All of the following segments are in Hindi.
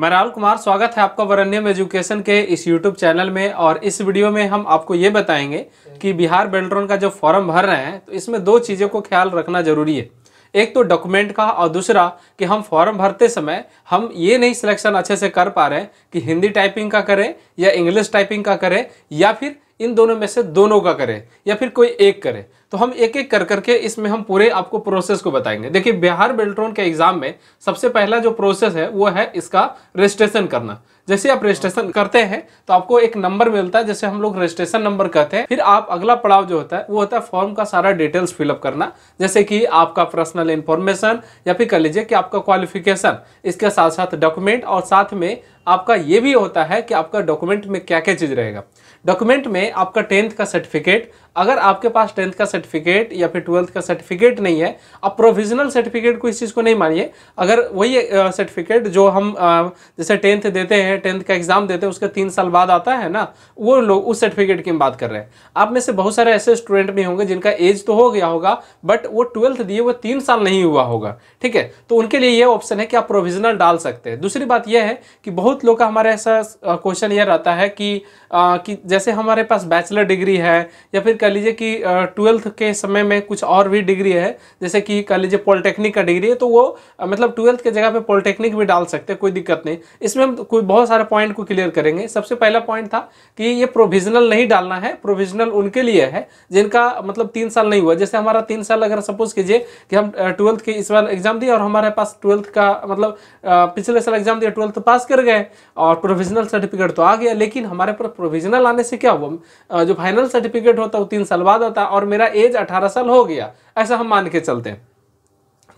मैं राहुल कुमार स्वागत है आपका वरण्यम एजुकेशन के इस यूट्यूब चैनल में और इस वीडियो में हम आपको ये बताएंगे कि बिहार बेल्ट्रॉन का जो फॉर्म भर रहे हैं तो इसमें दो चीज़ों को ख्याल रखना जरूरी है एक तो डॉक्यूमेंट का और दूसरा कि हम फॉर्म भरते समय हम ये नहीं सिलेक्शन अच्छे से कर पा रहे हैं कि हिंदी टाइपिंग का करें या इंग्लिश टाइपिंग का करें या फिर इन दोनों में से दोनों का करें या फिर कोई एक करें तो हम एक एक कर करके इसमें हम पूरे आपको प्रोसेस को बताएंगे देखिए बिहार बेल्ट्रॉन के एग्जाम में सबसे पहला जो प्रोसेस है वो है इसका रजिस्ट्रेशन करना जैसे आप रजिस्ट्रेशन करते हैं तो आपको एक नंबर मिलता है जैसे हम लोग रजिस्ट्रेशन नंबर कहते हैं फिर आप अगला पड़ाव जो होता है वो होता है फॉर्म का सारा डिटेल्स फिलअप करना जैसे कि आपका पर्सनल इन्फॉर्मेशन या फिर कह लीजिए कि आपका क्वालिफिकेशन इसके साथ साथ डॉक्यूमेंट और साथ में आपका ये भी होता है कि आपका डॉक्यूमेंट में क्या क्या चीज़ रहेगा डॉक्यूमेंट में आपका टेंथ का सर्टिफिकेट अगर आपके पास टेंथ का सर्टिफिकेट या फिर ट्वेल्थ का सर्टिफिकेट नहीं है आप प्रोविजनल सर्टिफिकेट को इस चीज़ को नहीं मानिए अगर वही सर्टिफिकेट जो हम जैसे टेंथ देते हैं टेंथ का एग्ज़ाम देते हैं उसका तीन साल बाद आता है ना वो लोग उस सर्टिफिकेट की हम बात कर रहे हैं आप में से बहुत सारे ऐसे स्टूडेंट भी होंगे जिनका एज तो हो गया होगा बट वो ट्वेल्थ दिए वो तीन साल नहीं हुआ होगा ठीक है तो उनके लिए ये ऑप्शन है कि आप प्रोविजनल डाल सकते हैं दूसरी बात यह है कि बहुत लोग का हमारा ऐसा क्वेश्चन यह रहता है कि, आ, कि जैसे हमारे पास बैचलर डिग्री है या फिर कह लीजिए कि ट्वेल्थ के समय में कुछ और भी डिग्री है जैसे कि कह लीजिए पॉलिटेक्निक का डिग्री है तो वो मतलब ट्वेल्थ के जगह पे पॉलिटेक्निक भी डाल सकते हैं कोई दिक्कत नहीं इसमें हम कोई बहुत सारे पॉइंट को क्लियर करेंगे सबसे पहला पॉइंट था कि ये प्रोविजनल नहीं डालना है प्रोविजनल उनके लिए है जिनका मतलब तीन साल नहीं हुआ जैसे हमारा तीन साल अगर सपोज कीजिए कि हम ट्वेल्थ के इस बार एग्जाम दिए और हमारे पास ट्वेल्थ का मतलब पिछले साल एग्जाम दिया ट्वेल्थ पास कर गए और प्रोविजनल सर्टिफिकेट तो आ गया लेकिन हमारे पास प्रोविजनल आने से क्या हुआ जो फाइनल सर्टिफिकेट होता है तीन साल बाद आता और मेरा एज अठारह साल हो गया ऐसा हम मान के चलते हैं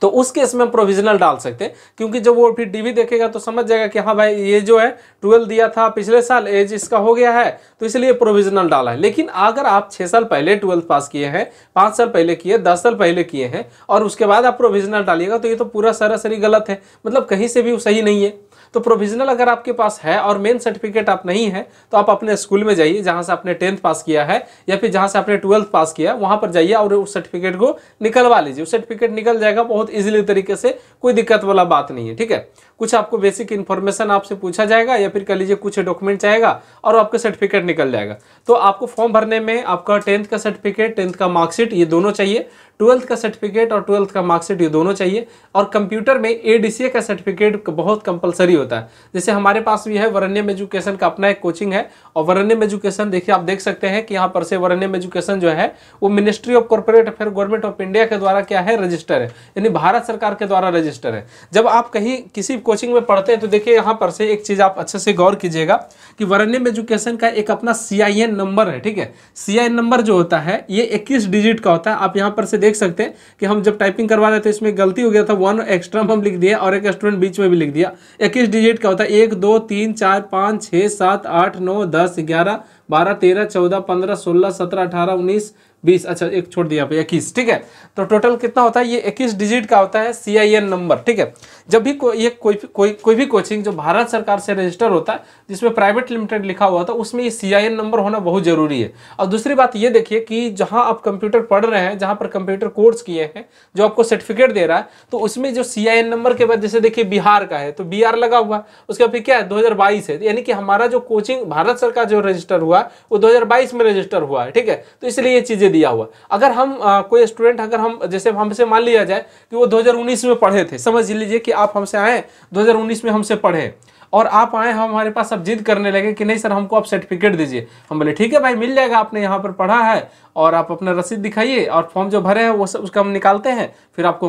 तो उस केस में हम प्रोविजनल डाल सकते हैं क्योंकि जब वो फिर डीवी देखेगा तो समझ जाएगा कि हाँ भाई ये जो है ट्वेल्व दिया था पिछले साल एज इसका हो गया है तो इसलिए प्रोविजनल डाला है लेकिन अगर आप छः साल पहले ट्वेल्थ पास किए हैं पाँच साल पहले किए दस साल पहले किए हैं और उसके बाद आप प्रोविजनल डालिएगा तो ये तो पूरा सरासरी गलत है मतलब कहीं से भी सही नहीं है तो प्रोविजनल अगर आपके पास है और मेन सर्टिफिकेट आप नहीं है तो आप अपने स्कूल में जाइए जहां से आपने टेंथ पास किया है या फिर जहां से आपने ट्वेल्थ पास किया वहां पर जाइए और उस सर्टिफिकेट को निकलवा लीजिए उस सर्टिफिकेट निकल जाएगा बहुत ईजिली तरीके से कोई दिक्कत वाला बात नहीं है ठीक है कुछ आपको बेसिक इन्फॉर्मेशन आपसे पूछा जाएगा या फिर कह लीजिए कुछ डॉक्यूमेंट चाहेगा और आपका सर्टिफिकेट निकल जाएगा तो आपको फॉर्म भरने में आपका टेंथ का सर्टिफिकेट टेंथ का मार्कशीट ये दोनों चाहिए ट्वेल्थ का सर्टिफिकेट और ट्वेल्थ का मार्कशीट ये दोनों चाहिए और कंप्यूटर में ए का सर्टिफिकेट बहुत कंपलसरी होता है जैसे हमारे पास भी है वरण्यम एजुकेशन का अपना एक कोचिंग है और वरण्यम एजुकेशन देखिए आप देख सकते हैं कि यहाँ पर से वरण्यम एजुकेशन जो है वो ministry of corporate affair government of India के द्वारा क्या है रजिस्टर है यानी भारत सरकार के द्वारा रजिस्टर है जब आप कहीं किसी कोचिंग में पढ़ते हैं तो देखिए यहाँ पर से एक चीज़ आप अच्छे से गौर कीजिएगा कि वरण्यम एजुकेशन का एक अपना सी नंबर है ठीक है सी नंबर जो होता है ये इक्कीस डिजिट का होता है आप यहाँ पर से देख सकते हैं कि हम जब टाइपिंग करवा रहे थे इसमें गलती हो गया था वन एक्स्ट्रा हम लिख दिया और एक स्टूडेंट बीच में भी लिख दिया इक्कीस डिजिट का होता है एक दो तीन चार पाँच छः सात आठ नौ दस ग्यारह बारह तेरह चौदह पंद्रह सोलह सत्रह अठारह उन्नीस बीस अच्छा एक छोड़ दिया पे इक्कीस ठीक है तो टोटल कितना होता है ये इक्कीस डिजिट का होता है सी आई एन नंबर ठीक है जब भी को, ये कोई कोई कोई भी कोचिंग जो भारत सरकार से रजिस्टर होता है जिसमें प्राइवेट लिमिटेड लिखा हुआ था उसमें ये सी आई एन नंबर होना बहुत ज़रूरी है और दूसरी बात ये देखिए कि जहाँ आप कंप्यूटर पढ़ रहे हैं जहाँ पर कंप्यूटर कोर्स किए हैं जो आपको सर्टिफिकेट दे रहा है तो उसमें जो सी आई एन नंबर के बाद जैसे देखिए बिहार का है तो बी आर लगा हुआ उसके बाद क्या है दो हज़ार बाईस है यानी कि हमारा जो कोचिंग भारत सरकार जो रजिस्टर हुआ हुआ वो 2022 में रजिस्टर हुआ है ठीक है तो इसलिए ये चीज़ें दिया हुआ अगर हम आ, कोई स्टूडेंट अगर हम जैसे हमसे मान लिया जाए कि वो 2019 में पढ़े थे समझ लीजिए कि आप हमसे आए 2019 में हमसे पढ़े और आप आए हम हमारे पास अब जिद करने लगे कि नहीं सर हमको आप सर्टिफिकेट दीजिए हम बोले ठीक है भाई मिल जाएगा आपने यहाँ पर पढ़ा है और आप अपना रसीद दिखाइए और फॉर्म जो भरे हैं वो सब उसका हम निकालते हैं फिर आपको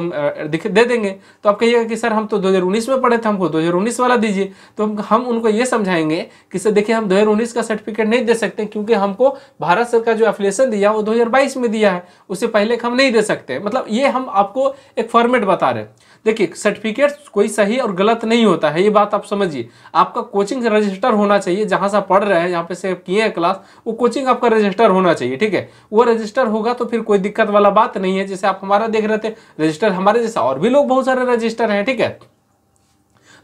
दे देंगे तो आप कहिएगा कि सर हम तो 2019 में पढ़े थे हमको 2019 वाला दीजिए तो हम हम उनको ये समझाएंगे कि सर देखिए हम 2019 का सर्टिफिकेट नहीं दे सकते क्योंकि हमको भारत सरकार जो एफिलेशन दिया वो 2022 में दिया है उससे पहले हम नहीं दे सकते मतलब ये हम आपको एक फॉर्मेट बता रहे हैं देखिए सर्टिफिकेट कोई सही और गलत नहीं होता है ये बात आप समझिए आपका कोचिंग रजिस्टर होना चाहिए जहां से पढ़ रहे हैं जहाँ पे से किए हैं क्लास वो कोचिंग आपका रजिस्टर होना चाहिए ठीक है वो रजिस्टर होगा तो फिर कोई दिक्कत वाला बात नहीं है जैसे आप हमारा देख रहे थे रजिस्टर हमारे जैसा और भी लोग बहुत सारे रजिस्टर हैं ठीक है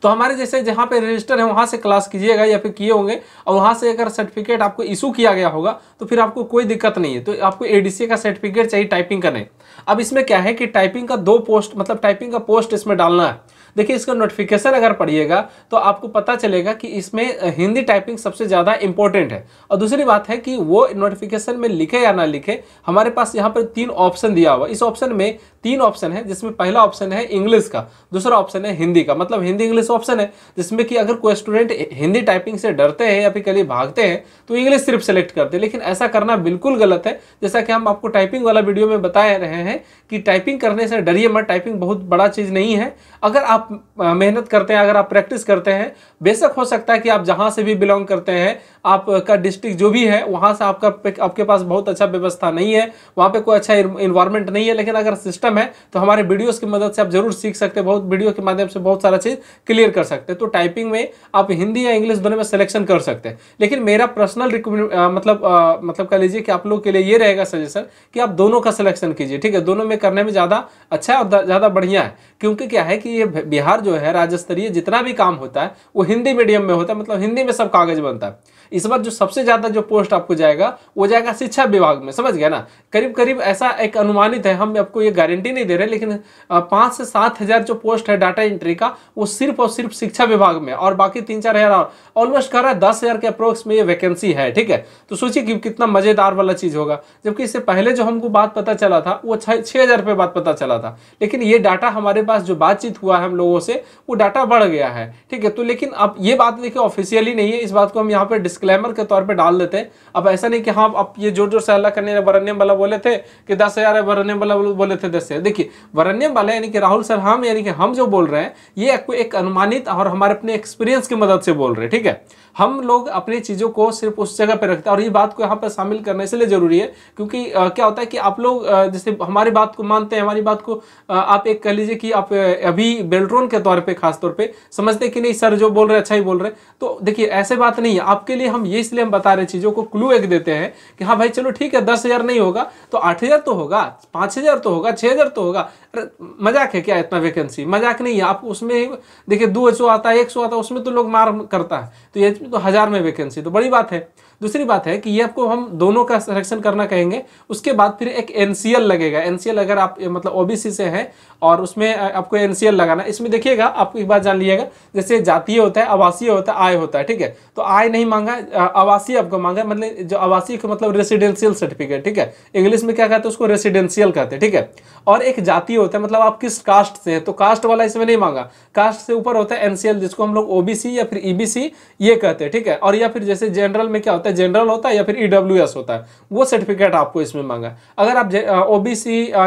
तो हमारे जैसे जहाँ पे रजिस्टर है वहाँ से क्लास कीजिएगा या फिर किए होंगे और वहाँ से अगर सर्टिफिकेट आपको इशू किया गया होगा तो फिर आपको कोई दिक्कत नहीं है तो आपको एडीसी का सर्टिफिकेट चाहिए टाइपिंग करने अब इसमें क्या है कि टाइपिंग का दो पोस्ट मतलब टाइपिंग का पोस्ट इसमें डालना है देखिए इसका नोटिफिकेशन अगर पढ़िएगा तो आपको पता चलेगा कि इसमें हिंदी टाइपिंग सबसे ज़्यादा इंपॉर्टेंट है और दूसरी बात है कि वो नोटिफिकेशन में लिखे या ना लिखे हमारे पास यहाँ पर तीन ऑप्शन दिया हुआ इस ऑप्शन में तीन ऑप्शन है जिसमें पहला ऑप्शन है इंग्लिश का दूसरा ऑप्शन है हिंदी का मतलब हिंदी इंग्लिश ऑप्शन है जिसमें कि अगर कोई स्टूडेंट हिंदी टाइपिंग से डरते हैं या फिर कभी भागते हैं तो इंग्लिश सिर्फ सेलेक्ट करते हैं लेकिन ऐसा करना बिल्कुल गलत है जैसा कि हम आपको टाइपिंग वाला वीडियो में बता रहे हैं कि टाइपिंग करने से डरिए मत टाइपिंग बहुत बड़ा चीज़ नहीं है अगर आप आप मेहनत करते हैं अगर आप प्रैक्टिस करते हैं बेशक हो सकता है कि आप जहां से भी बिलोंग करते हैं आपका डिस्ट्रिक्ट जो भी है वहां से आपका आपके पास बहुत अच्छा व्यवस्था नहीं है वहां पे कोई अच्छा इन्वायरमेंट नहीं है लेकिन अगर सिस्टम है तो हमारे वीडियोस की मदद से आप जरूर सीख सकते हैं बहुत वीडियो के माध्यम से बहुत सारा चीज़ क्लियर कर सकते हैं तो टाइपिंग में आप हिंदी या इंग्लिश दोनों में सिलेक्शन कर सकते हैं लेकिन मेरा पर्सनल मतलब मतलब कह लीजिए कि आप लोग के लिए ये रहेगा सजेशन कि आप दोनों का सिलेक्शन कीजिए ठीक है दोनों में करने में ज़्यादा अच्छा और ज़्यादा बढ़िया है क्योंकि क्या है कि ये बिहार जो है राज्य स्तरीय जितना भी काम होता है वो हिंदी मीडियम में होता है मतलब हिंदी में सब कागज बनता है इस बार जो सबसे ज़्यादा जो पोस्ट आपको जाएगा वो जाएगा शिक्षा विभाग में समझ गया ना करीब करीब ऐसा एक अनुमानित है हम आपको ये गारंटी नहीं दे रहे लेकिन पाँच से सात हज़ार जो पोस्ट है डाटा एंट्री का वो सिर्फ और सिर्फ शिक्षा विभाग में और बाकी तीन चार हज़ार और ऑलमोस्ट कर रहा है दस हज़ार के अप्रोक्स में ये वैकेंसी है ठीक है तो सोचिए कि कितना मज़ेदार वाला चीज़ होगा जबकि इससे पहले जो हमको बात पता चला था वो छह हज़ार रुपये बात पता चला था लेकिन ये डाटा हमारे पास जो बातचीत हुआ है हम लोगों से वो डाटा बढ़ गया है ठीक है तो लेकिन अब ये बात देखिए ऑफिशियली नहीं है इस बात को हम यहाँ पर डिस्क डिस्क्लेमर के तौर पे डाल देते हैं अब ऐसा नहीं कि हाँ आप ये जोर जोर से हल्ला करने वरण्यम वाला बोले थे कि दस हज़ार है वरण्यम वाला बोले थे दस हज़ार देखिए वरण्यम वाला यानी कि राहुल सर हम हाँ, यानी कि हम जो बोल रहे हैं ये एक अनुमानित और हमारे अपने एक्सपीरियंस की मदद से बोल रहे हैं ठीक है हम लोग अपनी चीज़ों को सिर्फ उस जगह पर रखते हैं और ये बात को यहाँ पर शामिल करना इसलिए ज़रूरी है क्योंकि क्या होता है कि आप लोग जैसे हमारी बात को मानते हैं हमारी बात को आप एक कह लीजिए कि आप अभी बेल्ट्रोन के तौर पर खासतौर पर समझते कि नहीं सर जो बोल रहे अच्छा ही बोल रहे तो देखिए ऐसे बात नहीं है आपके लिए हम ये इसलिए हम बता रहे चीज़ों को क्लू एक देते हैं कि हाँ भाई चलो ठीक है दस हज़ार नहीं होगा तो आठ हज़ार तो होगा पाँच हज़ार तो होगा छः हज़ार तो होगा अरे मजाक है क्या इतना वैकेंसी मजाक नहीं है आप उसमें देखिए दो सौ आता है एक सौ आता है उसमें तो लोग मार करता है तो ये तो हजार में वैकेंसी तो बड़ी बात है दूसरी बात है कि ये आपको हम दोनों का सिलेक्शन करना कहेंगे उसके बाद फिर एक एनसीएल लगेगा एनसीएल अगर आप मतलब ओबीसी से हैं और उसमें आपको एनसीएल लगाना इसमें देखिएगा आप एक बात जान लीजिएगा जैसे जातीय होता है आवासीय होता है आय होता है ठीक है तो आय नहीं मांगा आवासीय आपको मांगा मतलब जो आवासीय का मतलब रेसिडेंशियल सर्टिफिकेट ठीक है इंग्लिश में क्या कहते हैं उसको रेसिडेंशियल कहते हैं ठीक है और एक जातीय होता है मतलब आप किस कास्ट से हैं तो कास्ट वाला इसमें नहीं मांगा कास्ट से ऊपर होता है एनसीएल जिसको हम लोग ओबीसी या फिर ईबीसी e ये कहते हैं ठीक है और या फिर जैसे जनरल में क्या होता है है जनरल होता है या फिर ई e होता है वो सर्टिफिकेट आपको इसमें मांगा अगर आप ओ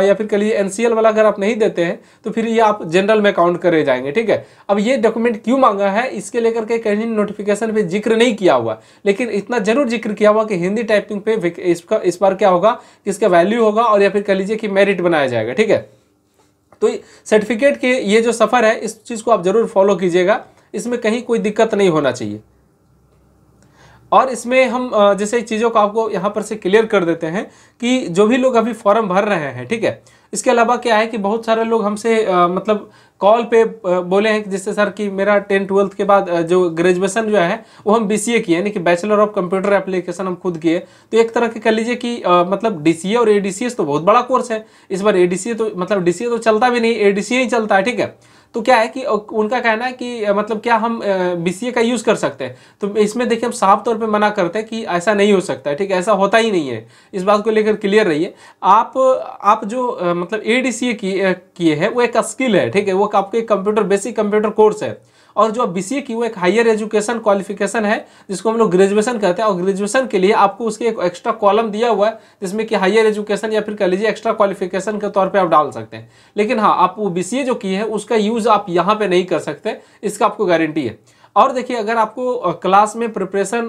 या फिर कहिए एन वाला अगर आप नहीं देते हैं तो फिर ये आप जनरल में काउंट करे जाएंगे ठीक है अब ये डॉक्यूमेंट क्यों मांगा है इसके लेकर के कहीं नोटिफिकेशन पर जिक्र नहीं किया हुआ लेकिन इतना जरूर जिक्र किया हुआ कि हिंदी टाइपिंग पे इसका इस बार क्या होगा इसका वैल्यू होगा और या फिर कह लीजिए कि मेरिट बनाया जाएगा ठीक है तो सर्टिफिकेट के ये जो सफ़र है इस चीज़ को आप ज़रूर फॉलो कीजिएगा इसमें कहीं कोई दिक्कत नहीं होना चाहिए और इसमें हम जैसे चीज़ों को आपको यहाँ पर से क्लियर कर देते हैं कि जो भी लोग अभी फॉर्म भर रहे हैं ठीक है इसके अलावा क्या है कि बहुत सारे लोग हमसे मतलब कॉल पे बोले हैं कि जैसे सर कि मेरा टेन ट्वेल्थ के बाद जो ग्रेजुएशन जो है वो हम बी सी ए किए यानी कि बैचलर ऑफ कंप्यूटर एप्लीकेशन हम खुद किए तो एक तरह के कह लीजिए कि आ, मतलब डी सी ए और ए डी सी एस तो बहुत बड़ा कोर्स है इस बार ए डी सी ए तो मतलब डी सी ए तो चलता भी नहीं ए डी सी ए ही चलता है ठीक है तो क्या है कि उनका कहना है कि मतलब क्या हम बी का यूज़ कर सकते हैं तो इसमें देखिए हम साफ तौर पर मना करते हैं कि ऐसा नहीं हो सकता है ठीक है ऐसा होता ही नहीं है इस बात को लेकर क्लियर रहिए आप आप जो मतलब ए डी सी किए हैं वो एक स्किल है ठीक है वो आपके कंप्यूटर बेसिक कंप्यूटर कोर्स है और जो बी सी की वो एक हायर एजुकेशन क्वालिफिकेशन है जिसको हम लोग ग्रेजुएशन कहते हैं और ग्रेजुएशन के लिए आपको उसके एक एक्स्ट्रा कॉलम दिया हुआ है जिसमें कि हायर एजुकेशन या फिर कह लीजिए एक्स्ट्रा क्वालिफिकेशन के तौर पर आप डाल सकते हैं लेकिन हाँ आप वो बी जो की है उसका यूज़ आप यहाँ पर नहीं कर सकते इसका आपको गारंटी है और देखिए अगर आपको क्लास में प्रिपरेशन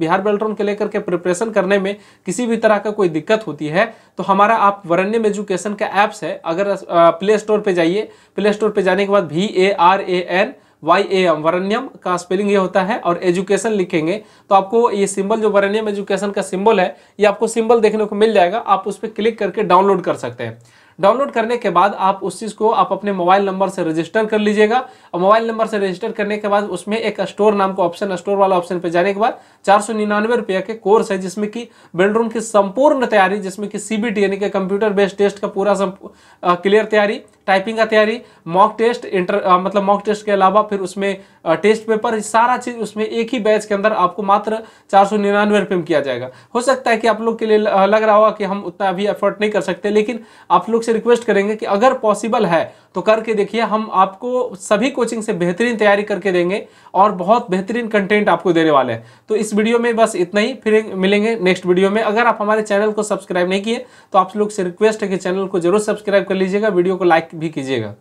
बिहार बेल्ट्रॉन के लेकर के प्रिपरेशन करने में किसी भी तरह का कोई दिक्कत होती है तो हमारा आप वरण्यम एजुकेशन का एप्स है अगर प्ले स्टोर पर जाइए प्ले स्टोर पर जाने के बाद V A R A N Y A M Varanyam का स्पेलिंग ये होता है और एजुकेशन लिखेंगे तो आपको ये सिंबल जो वरण्यम एजुकेशन का सिंबल है ये आपको सिंबल देखने को मिल जाएगा आप उस पर क्लिक करके डाउनलोड कर सकते हैं डाउनलोड करने के बाद आप उस चीज़ को आप अपने मोबाइल नंबर से रजिस्टर कर लीजिएगा और मोबाइल नंबर से रजिस्टर करने के बाद उसमें एक स्टोर नाम का ऑप्शन स्टोर वाला ऑप्शन पे जाने के बाद चार सौ निन्यानवे रुपये के कोर्स है जिसमें कि बेडरूम की संपूर्ण तैयारी जिसमें कि सी यानी कि कंप्यूटर बेस्ड टेस्ट का पूरा क्लियर तैयारी टाइपिंग का तैयारी मॉक टेस्ट इंटर आ, मतलब मॉक टेस्ट के अलावा फिर उसमें आ, टेस्ट पेपर सारा चीज़ उसमें एक ही बैच के अंदर आपको मात्र चार सौ निन्यानवे रुपये में किया जाएगा हो सकता है कि आप लोग के लिए लग रहा होगा कि हम उतना अभी एफर्ट नहीं कर सकते लेकिन आप लोग से रिक्वेस्ट करेंगे कि अगर पॉसिबल है तो करके देखिए हम आपको सभी कोचिंग से बेहतरीन तैयारी करके देंगे और बहुत बेहतरीन कंटेंट आपको देने वाले हैं तो इस वीडियो में बस इतना ही फिर मिलेंगे नेक्स्ट वीडियो में अगर आप हमारे चैनल को सब्सक्राइब नहीं किए तो आप लोग से रिक्वेस्ट है कि चैनल को जरूर सब्सक्राइब कर लीजिएगा वीडियो को लाइक भी कीजिएगा